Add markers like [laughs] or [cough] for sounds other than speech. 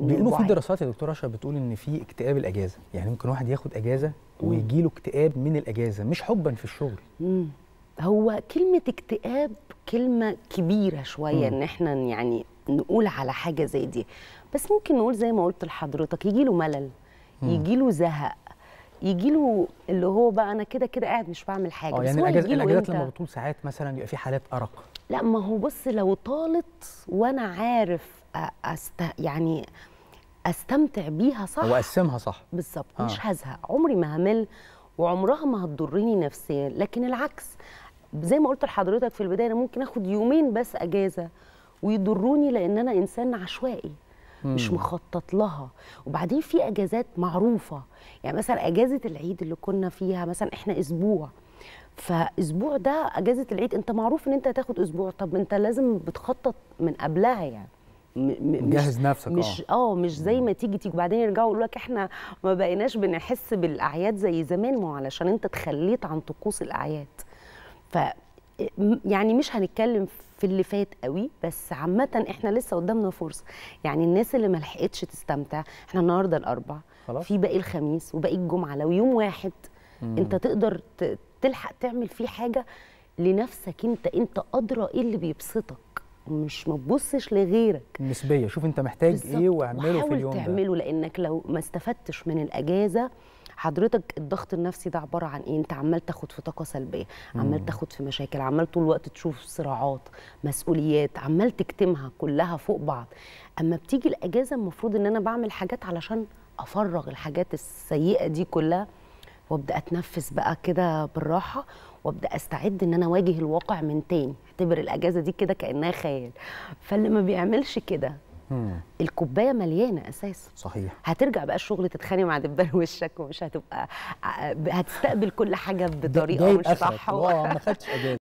بيقولوا في دراسات يا دكتور اشرف بتقول ان في اكتئاب الاجازه يعني ممكن واحد ياخد اجازه ويجي له اكتئاب من الاجازه مش حبا في الشغل مم. هو كلمه اكتئاب كلمه كبيره شويه مم. ان احنا يعني نقول على حاجه زي دي بس ممكن نقول زي ما قلت لحضرتك يجي له ملل يجي له زهق يجي له اللي هو بقى انا كده كده قاعد مش بعمل حاجه آه، بس يعني الاجازات الاجازات لما بطول ساعات مثلا يبقى في حالات ارق لا ما هو بص لو طالت وانا عارف أست... يعني استمتع بيها صح واقسمها صح بالظبط آه. مش هزهق عمري ما همل وعمرها ما هتضرني نفسيا لكن العكس زي ما قلت لحضرتك في البدايه انا ممكن اخد يومين بس اجازه ويضروني لان انا انسان عشوائي مم. مش مخطط لها وبعدين في اجازات معروفه يعني مثلا اجازه العيد اللي كنا فيها مثلا احنا اسبوع فاسبوع ده اجازه العيد انت معروف ان انت هتاخد اسبوع طب انت لازم بتخطط من قبلها يعني مجهز نفسك مش آه. اه مش زي ما تيجي تيجي وبعدين يرجعوا يقولوا لك احنا ما بقيناش بنحس بالاعياد زي زمان ما علشان انت تخليت عن طقوس الاعياد ف يعني مش هنتكلم في اللي فات قوي بس عامه احنا لسه قدامنا فرصه يعني الناس اللي ما لحقتش تستمتع احنا النهارده الاربع خلاص. في باقي الخميس وباقي الجمعه لو يوم واحد مم. انت تقدر تلحق تعمل فيه حاجه لنفسك انت انت ادرى ايه اللي بيبسطك مش ما تبصش لغيرك نسبيه شوف انت محتاج بالزبط. ايه واعمله في اليوم ده تعمله لانك لو ما استفدتش من الاجازه حضرتك الضغط النفسي ده عباره عن ايه انت عمال تاخد في طاقه سلبيه عمال تاخد في مشاكل عمال طول الوقت تشوف صراعات مسؤوليات عمال تكتمها كلها فوق بعض اما بتيجي الاجازه المفروض ان انا بعمل حاجات علشان افرغ الحاجات السيئه دي كلها وابدا اتنفس بقى كده بالراحه وابدا استعد ان انا اواجه الواقع من تاني اعتبر الاجازه دي كده كانها خيال فاللي ما بيعملش كده الكوبايه مليانه اساسا صحيح هترجع بقى الشغل تتخانق مع دبان [laughs] وشك ومش هتبقى آه، هتستقبل كل حاجه بطريقه مش صح انا ما اجازه